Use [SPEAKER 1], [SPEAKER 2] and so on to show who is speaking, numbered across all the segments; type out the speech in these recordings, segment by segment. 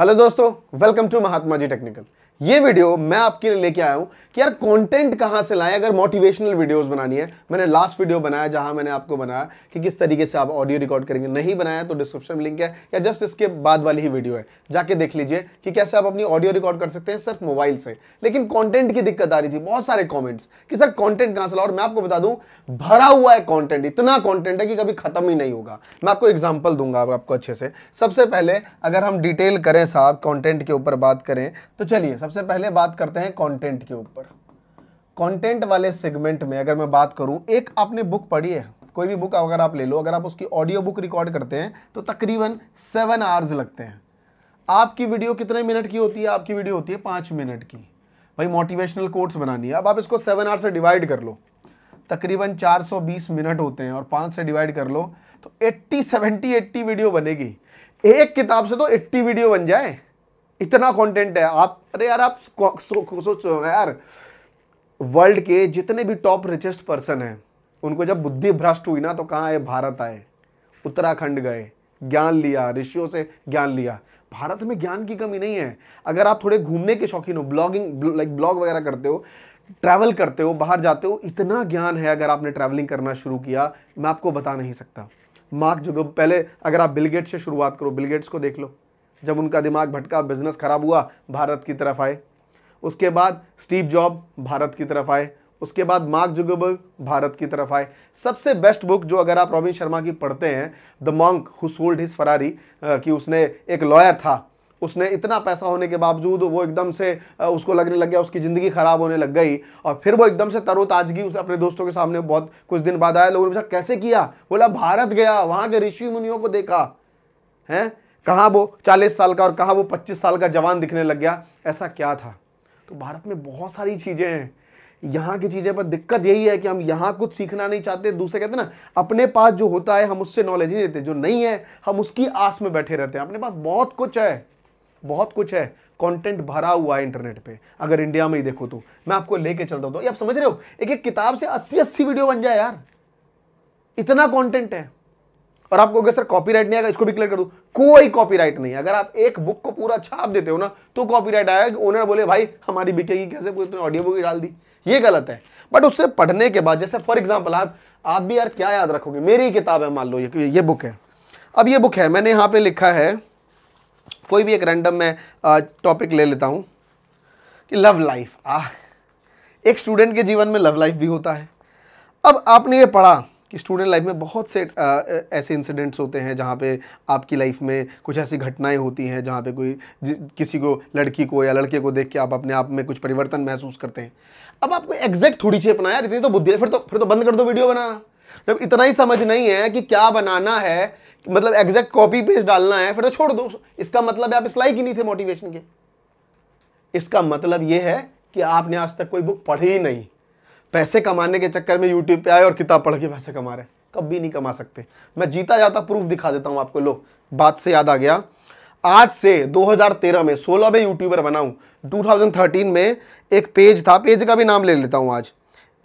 [SPEAKER 1] Hello दोस्तों welcome to Mahatma ji technical ये video मैं आपके लिए लेके आया हूँ कि यार कंटेंट कहाँ से लाएं अगर मोटिवेशनल वीडियोस बनानी है मैंने लास्ट वीडियो बनाया जहाँ मैंने आपको बनाया कि किस तरीके से आप ऑडियो रिकॉर्ड करेंगे नहीं बनाया तो डिस्क्रिप्शन में लिंक है या जस्ट इसके बाद वाली ही वीडियो है जाके देख लीजिए कि कैसे आप अपनी ऑडियो रिकॉर्ड कर सकते हैं सिर्फ मोबाइल से लेकिन कॉन्टेंट की दिक्कत आ रही थी बहुत सारे कॉमेंट्स कि सर कॉन्टेंट कहाँ से लाओ और मैं आपको बता दूँ भरा हुआ है कॉन्टेंट इतना कॉन्टेंट है कि कभी खत्म ही नहीं होगा मैं आपको एग्जाम्पल दूंगा आपको अच्छे से सबसे पहले अगर हम डिटेल करें साहब कॉन्टेंट के ऊपर बात करें तो चलिए सबसे पहले बात करते हैं कंटेंट के ऊपर कंटेंट वाले सेगमेंट में अगर मैं बात करूं एक आपने बुक पढ़ी है कोई भी बुक अगर आप ले लो अगर आप उसकी ऑडियो बुक रिकॉर्ड करते हैं तो तकरीबन सेवन आवर्स लगते हैं आपकी वीडियो कितने मिनट की होती है आपकी वीडियो होती है पाँच मिनट की भाई मोटिवेशनल कोर्ट्स बनानी है अब आप इसको सेवन आवर्स से डिवाइड कर लो तकरीबन 420 मिनट होते हैं और पाँच से डिवाइड कर लो तो 80 70 80 वीडियो बनेगी एक किताब से तो 80 वीडियो बन जाए इतना कंटेंट है आप अरे यार आप सोचो सो, यार वर्ल्ड के जितने भी टॉप रिचेस्ट पर्सन हैं उनको जब बुद्धि भ्रष्ट हुई ना तो कहाँ आए भारत आए उत्तराखंड गए ज्ञान लिया ऋषियों से ज्ञान लिया भारत में ज्ञान की कमी नहीं है अगर आप थोड़े घूमने के शौकीन हो ब्लॉगिंग लाइक ब्लॉग वगैरह करते हो ट्रैवल करते हो बाहर जाते हो इतना ज्ञान है अगर आपने ट्रैवलिंग करना शुरू किया मैं आपको बता नहीं सकता मार्क जो पहले अगर आप बिलगेट्स से शुरुआत करो बिलगेट्स को देख लो जब उनका दिमाग भटका बिजनेस खराब हुआ भारत की तरफ आए उसके बाद स्टीव जॉब भारत की तरफ आए उसके बाद मार्क जुगबर्ग भारत की तरफ आए सबसे बेस्ट बुक जो अगर आप रॉबिन शर्मा की पढ़ते हैं the monk who sold his Ferrari कि उसने एक लॉयर था उसने इतना पैसा होने के बावजूद वो एकदम से उसको लगने लग गया उसकी ज़िंदगी ख़राब होने लग गई और फिर वो एकदम से तरोताजगी उस अपने दोस्तों के सामने बहुत कुछ दिन बाद आया लोगों ने पूछा कैसे किया बोला भारत गया वहाँ के ऋषि मुनियों को देखा हैं कहाँ वो चालीस साल का और कहाँ वो पच्चीस साल का जवान दिखने लग गया ऐसा क्या था तो भारत में बहुत सारी चीज़ें हैं यहाँ की चीज़ें पर दिक्कत यही है कि हम यहाँ कुछ सीखना नहीं चाहते दूसरे कहते ना अपने पास जो होता है हम उससे नॉलेज नहीं लेते जो नहीं है हम उसकी आस में बैठे रहते हैं अपने पास बहुत कुछ है बहुत कुछ है कंटेंट भरा हुआ है इंटरनेट पे अगर इंडिया में ही देखो तो मैं आपको लेके चलता हूँ तो आप समझ रहे हो एक एक किताब से अस्सी अस्सी वीडियो बन जाए यार इतना कॉन्टेंट है और आप कहोगे सर कॉपीराइट नहीं आएगा इसको भी क्लियर कर दो कोई कॉपीराइट नहीं अगर आप एक बुक को पूरा छाप देते हो ना तो कॉपीराइट आएगा कि ओनर बोले भाई हमारी बिकेगी कैसे तुमने ऑडियो बुक डाल दी ये गलत है बट उससे पढ़ने के बाद जैसे फॉर एग्जाम्पल आप आप भी यार क्या याद रखोगे मेरी किताब है मान लो ये ये बुक है अब ये बुक है मैंने यहाँ पे लिखा है कोई भी एक रैंडम मैं टॉपिक ले लेता हूँ कि लव लाइफ आ एक स्टूडेंट के जीवन में लव लाइफ भी होता है अब आपने ये पढ़ा कि स्टूडेंट लाइफ में बहुत से आ, ऐसे इंसिडेंट्स होते हैं जहाँ पे आपकी लाइफ में कुछ ऐसी घटनाएं होती हैं जहाँ पे कोई किसी को लड़की को या लड़के को देख के आप अपने आप में कुछ परिवर्तन महसूस करते हैं अब आपको एग्जैक्ट थोड़ी चीज अपनाया इतनी तो बुद्धि फिर तो फिर तो बंद कर दो वीडियो बनाना जब इतना ही समझ नहीं है कि क्या बनाना है मतलब एग्जैक्ट कॉपी पेस्ट डालना है फिर तो छोड़ दो इसका मतलब आप इस लाइक ही नहीं थे मोटिवेशन के इसका मतलब ये है कि आपने आज तक कोई बुक पढ़ी ही नहीं पैसे कमाने के चक्कर में यूट्यूब पे आए और किताब पढ़ के पैसे कमा रहे कभी नहीं कमा सकते मैं जीता जाता प्रूफ दिखा देता हूँ आपको लो बात से याद आ गया आज से 2013 में 16 में यूट्यूबर बना हूँ 2013 में एक पेज था पेज का भी नाम ले लेता हूँ आज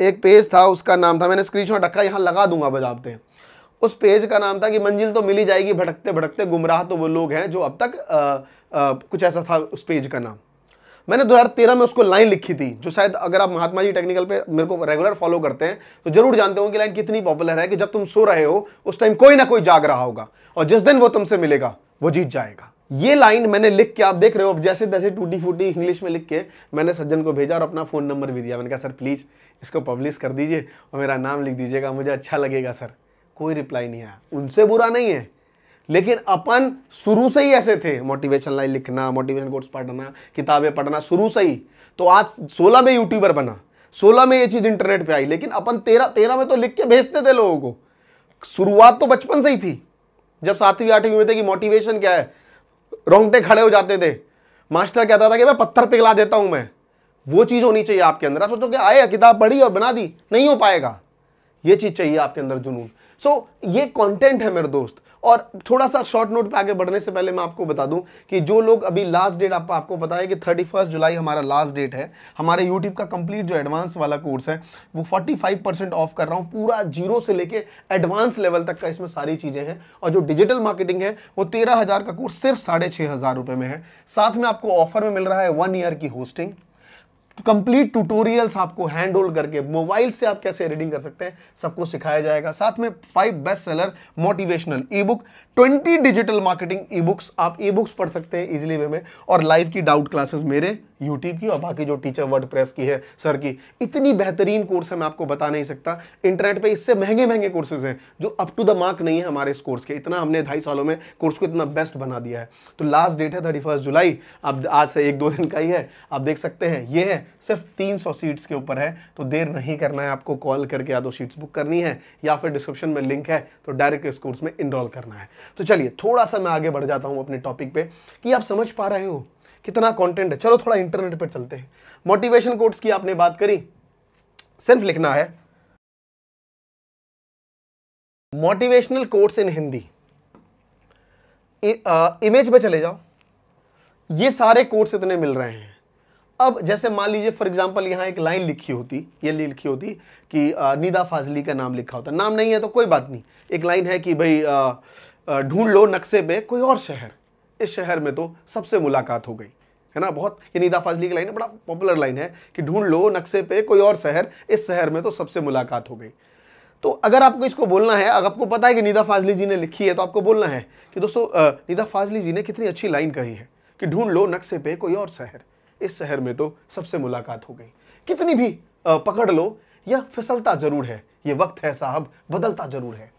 [SPEAKER 1] एक पेज था उसका नाम था मैंने स्क्रीन शॉट रखा यहाँ लगा दूंगा बजाबते उस पेज का नाम था कि मंजिल तो मिली जाएगी भटकते भटकते गुमराह तो वो लोग हैं जो अब तक आ, आ, कुछ ऐसा था उस पेज का नाम मैंने 2013 में उसको लाइन लिखी थी जो शायद अगर आप महात्मा जी टेक्निकल पे मेरे को रेगुलर फॉलो करते हैं तो जरूर जानते हो कि लाइन कितनी पॉपुलर है कि जब तुम सो रहे हो उस टाइम कोई ना कोई जाग रहा होगा और जिस दिन वो तुमसे मिलेगा वो जीत जाएगा ये लाइन मैंने लिख के आप देख रहे हो अब जैसे तैसे टूटी फूटी इंग्लिश में लिख के मैंने सज्जन को भेजा और अपना फ़ोन नंबर भी दिया मैंने कहा सर प्लीज़ इसको पब्लिश कर दीजिए और मेरा नाम लिख दीजिएगा मुझे अच्छा लगेगा सर कोई रिप्लाई नहीं आया उनसे बुरा नहीं है लेकिन अपन शुरू से ही ऐसे थे मोटिवेशन लाइन लिखना मोटिवेशन कोर्स पढ़ना किताबें पढ़ना शुरू से ही तो आज सोलह में यूट्यूबर बना सोलह में ये चीज़ इंटरनेट पे आई लेकिन अपन तेरह तेरह में तो लिख के भेजते थे लोगों को शुरुआत तो बचपन से ही थी जब सातवीं आठवीं में थे कि मोटिवेशन क्या है रोंगटे खड़े हो जाते थे मास्टर कहता था कि मैं पत्थर पिघला देता हूँ मैं वो चीज़ होनी चाहिए आपके अंदर आप सोचो कि आया किताब पढ़ी और बना दी नहीं हो पाएगा ये चीज़ चाहिए आपके अंदर जुनून सो so, ये कंटेंट है मेरे दोस्त और थोड़ा सा शॉर्ट नोट पे आगे बढ़ने से पहले मैं आपको बता दूं कि जो लोग अभी लास्ट डेट आप, आपको पता है कि थर्टी फर्स्ट जुलाई हमारा लास्ट डेट है हमारे यूट्यूब का कंप्लीट जो एडवांस वाला कोर्स है वो 45 परसेंट ऑफ कर रहा हूँ पूरा जीरो से लेके एडवांस लेवल तक का इसमें सारी चीज़ें हैं और जो डिजिटल मार्केटिंग है वो तेरह का कोर्स सिर्फ साढ़े में है साथ में आपको ऑफर में मिल रहा है वन ईयर की होस्टिंग कंप्लीट ट्यूटोरियल्स आपको हैंड होल्ड करके मोबाइल से आप कैसे रीडिंग कर सकते हैं सबको सिखाया जाएगा साथ में five best seller motivational e book twenty digital marketing e books आप ई बुक्स पढ़ सकते हैं इजिली वे में और लाइव की डाउट क्लासेस मेरे यूट्यूब की और बाकी जो टीचर वर्ड प्रेस की है सर की इतनी बेहतरीन कोर्स है मैं आपको बता नहीं सकता इंटरनेट पे इससे महंगे महंगे कोर्सेज हैं जो अप टू द मार्क नहीं है हमारे इस कोर्स के इतना हमने ढाई सालों में कोर्स को इतना बेस्ट बना दिया है तो लास्ट डेट है थर्टी जुलाई अब आज से एक दो दिन का ही है आप देख सकते हैं ये है सिर्फ तीन सीट्स के ऊपर है तो देर नहीं करना है आपको कॉल करके या तो सीट्स बुक करनी है या फिर डिस्क्रिप्शन में लिंक है तो डायरेक्ट इस कोर्स में इनरोल करना है तो चलिए थोड़ा सा मैं आगे बढ़ जाता हूँ अपने टॉपिक पे कि आप समझ पा रहे हो कितना कंटेंट है चलो थोड़ा इंटरनेट पर चलते हैं मोटिवेशन कोट्स की आपने बात करी सिर्फ लिखना है motivational quotes in Hindi image पे चले जाओ ये सारे कोर्स इतने मिल रहे हैं अब जैसे मान लीजिए फॉर एग्जांपल यहाँ एक लाइन लिखी होती ये लिखी होती कि निदा फाजली का नाम लिखा होता नाम नहीं है तो कोई बात नहीं एक लाइन है कि भाई ढूंढ लो नक्शे पे कोई और शहर इस शहर में तो सबसे मुलाकात हो गई है ना बहुत ये निदा फाजली की लाइन है बड़ा पॉपुलर लाइन है कि ढूंढ लो नक्शे पे कोई और शहर इस शहर में तो सबसे मुलाकात हो गई तो अगर आपको इसको बोलना है अगर आपको पता है कि निदा फाजली जी ने लिखी है तो आपको बोलना है कि दोस्तों निदा फाजली जी ने कितनी अच्छी लाइन कही है कि ढूंढ लो नक्शे पे कोई और शहर इस शहर में तो सबसे मुलाकात हो गई कितनी भी पकड़ लो यह फिसलता जरूर है यह वक्त है साहब बदलता जरूर है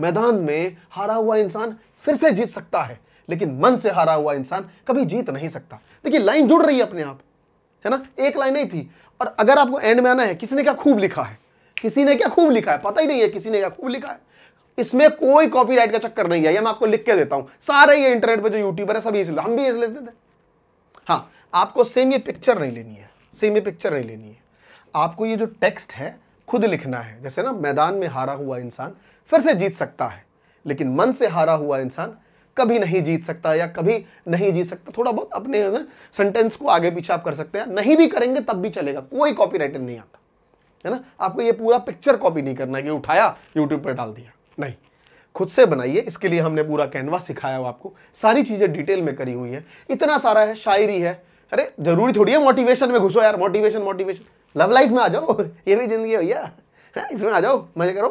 [SPEAKER 1] मैदान में हारा हुआ इंसान फिर से जीत सकता है लेकिन मन से हारा हुआ इंसान कभी जीत नहीं सकता देखिए लाइन जुड़ रही है अपने आप है ना एक लाइन नहीं थी और अगर आपको एंड में आना है किसी ने क्या खूब लिखा है किसी ने क्या खूब लिखा है पता ही नहीं है किसी ने क्या खूब लिखा है इसमें कोई कॉपीराइट का चक्कर नहीं है ये मैं आपको लिख के देता हूं सारे ये इंटरनेट पे जो यूट्यूबर है सभी इसलिए हम भी इसलिए देते थे हाँ आपको सेम ये पिक्चर नहीं लेनी है सेम ये पिक्चर नहीं लेनी है आपको ये जो टेक्स्ट है खुद लिखना है जैसे ना मैदान में हारा हुआ इंसान फिर से जीत सकता है लेकिन मन से हारा हुआ इंसान कभी नहीं जीत सकता या कभी नहीं जीत सकता थोड़ा बहुत अपने सेंटेंस को आगे पीछे आप कर सकते हैं नहीं भी करेंगे तब भी चलेगा कोई कॉपी नहीं आता है ना आपको ये पूरा पिक्चर कॉपी नहीं करना है कि उठाया यूट्यूब पर डाल दिया नहीं खुद से बनाइए इसके लिए हमने पूरा कैनवा सिखाया हुआ आपको सारी चीज़ें डिटेल में करी हुई है इतना सारा है शायरी है अरे जरूरी थोड़ी है मोटिवेशन में घुसो यार मोटिवेशन मोटिवेशन लव लाइफ में आ जाओ ये भी ज़िंदगी है भैया हाँ, इसमें आ जाओ मज़े करो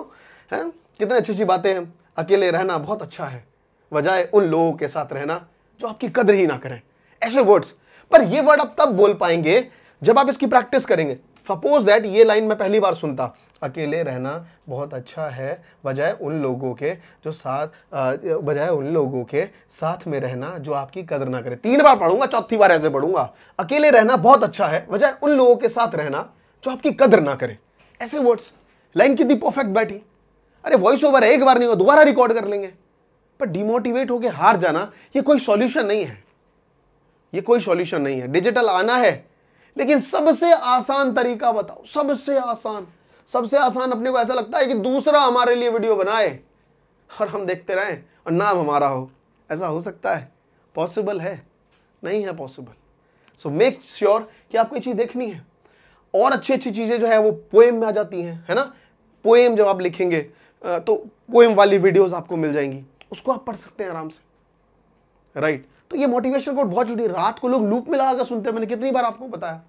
[SPEAKER 1] है हाँ, कितने अच्छी अच्छी बातें हैं अकेले रहना बहुत अच्छा है बजाय उन लोगों के साथ रहना जो आपकी कदर ही ना करें ऐसे वर्ड्स पर ये वर्ड आप तब बोल पाएंगे जब आप इसकी प्रैक्टिस करेंगे सपोज दैट ये लाइन मैं पहली बार सुनता अकेले रहना बहुत अच्छा है बजाय उन लोगों के जो साथ बजाय उन लोगों के साथ में रहना जो आपकी कदर ना करे तीन बार पढ़ूंगा चौथी बार ऐसे पढ़ूंगा अकेले रहना बहुत अच्छा है बजाय उन लोगों के साथ रहना जो आपकी कदर ना करे ऐसे वर्ड्स लाइन कितनी परफेक्ट बैठी अरे वॉइस ओवर है एक बार नहीं हो दोबारा रिकॉर्ड कर लेंगे पर डिमोटिवेट होकर हार जाना ये कोई सॉल्यूशन नहीं है ये कोई सॉल्यूशन नहीं है डिजिटल आना है लेकिन सबसे आसान तरीका बताओ सबसे आसान सबसे आसान अपने को ऐसा लगता है कि दूसरा हमारे लिए वीडियो बनाए और हम देखते रहें और नाम हमारा हो ऐसा हो सकता है पॉसिबल है नहीं है पॉसिबल सो मेक श्योर कि आपको ये चीज़ देखनी है और अच्छी अच्छी चीज़ें जो है वो पोएम में आ जाती हैं है ना पोएम जब आप लिखेंगे तो पोएम वाली वीडियोस आपको मिल जाएंगी उसको आप पढ़ सकते हैं आराम से राइट right. तो ये मोटिवेशन कोड बहुत जल्दी रात को लोग लूप में लगाकर सुनते हैं मैंने कितनी बार आपको बताया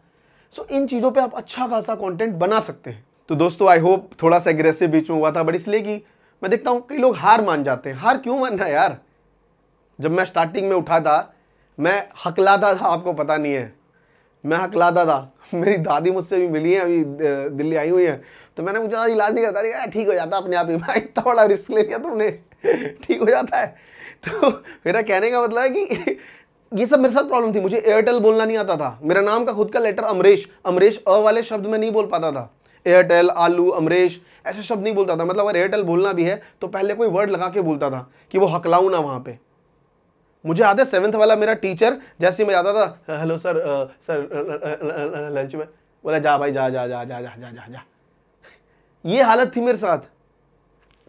[SPEAKER 1] सो so, इन चीज़ों पे आप अच्छा खासा कंटेंट बना सकते हैं तो दोस्तों आई होप थोड़ा सा एग्रेसिव बीच में हुआ था बट इसलिए कि मैं देखता हूँ कई लोग हार मान जाते हैं हार क्यों मानना यार जब मैं स्टार्टिंग में उठा था मैं हकलाता था आपको पता नहीं है मैं हकलाता था मेरी दादी मुझसे भी मिली है अभी दिल्ली आई हुई है तो मैंने मुझे इलाज नहीं करता ठीक हो जाता अपने आप ही मैं इतना बड़ा रिस्क ले लिया तुमने ठीक हो जाता है तो मेरा कहने का मतलब है कि ये सब मेरे साथ प्रॉब्लम थी मुझे एयरटेल बोलना नहीं आता था मेरा नाम का खुद का लेटर अमरेश अमरेश अ वाले शब्द में नहीं बोल पाता था एयरटेल आलू अमरेश ऐसे शब्द नहीं बोलता था मतलब अगर एयरटेल बोलना भी है तो पहले कोई वर्ड लगा के बोलता था कि वो हकलाऊ ना वहाँ पे मुझे याद है सेवन्थ वाला मेरा टीचर जैसे मैं जाता था हेलो सर सर लंच में बोला जा भाई जा जा जा जा जा जा जा जा ये हालत थी मेरे साथ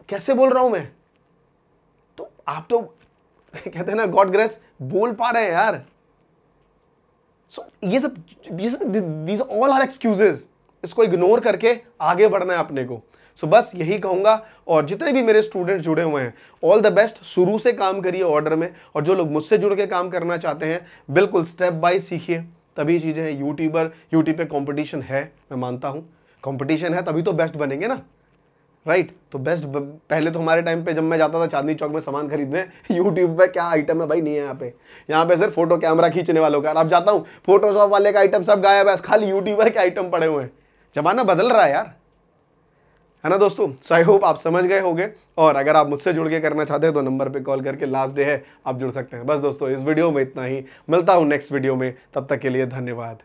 [SPEAKER 1] कैसे बोल रहा हूँ मैं आप तो कहते हैं ना गॉड ग्रेस बोल पा रहे हैं यार सो so, ये सब ये सब दीज ऑल आर एक्सक्यूजेज इसको इग्नोर करके आगे बढ़ना है अपने को सो so, बस यही कहूंगा और जितने भी मेरे स्टूडेंट जुड़े हुए हैं ऑल द बेस्ट शुरू से काम करिए ऑर्डर में और जो लोग मुझसे जुड़ के काम करना चाहते हैं बिल्कुल स्टेप बाय सीखिए तभी चीज़ें हैं यूट्यूबर यूट्यूब पे कंपटीशन है मैं मानता हूँ कंपटीशन है तभी तो बेस्ट बनेंगे ना राइट right? तो बेस्ट पहले तो हमारे टाइम पे जब मैं जाता था चांदनी चौक में सामान खरीदने यूट्यूब पे क्या आइटम है भाई नहीं है यहाँ पे यहाँ पे सिर्फ फोटो कैमरा खींचने वालों का अब जाता हूँ फोटोशॉप वाले का आइटम सब गायब है खाली यूट्यूबर के आइटम पड़े हुए हैं जमाना बदल रहा है यार है ना दोस्तों सो आई होप आप समझ गए होंगे और अगर आप मुझसे जुड़ के करना चाहते हैं तो नंबर पे कॉल करके लास्ट डे है आप जुड़ सकते हैं बस दोस्तों इस वीडियो में इतना ही मिलता हूँ नेक्स्ट वीडियो में तब तक के लिए धन्यवाद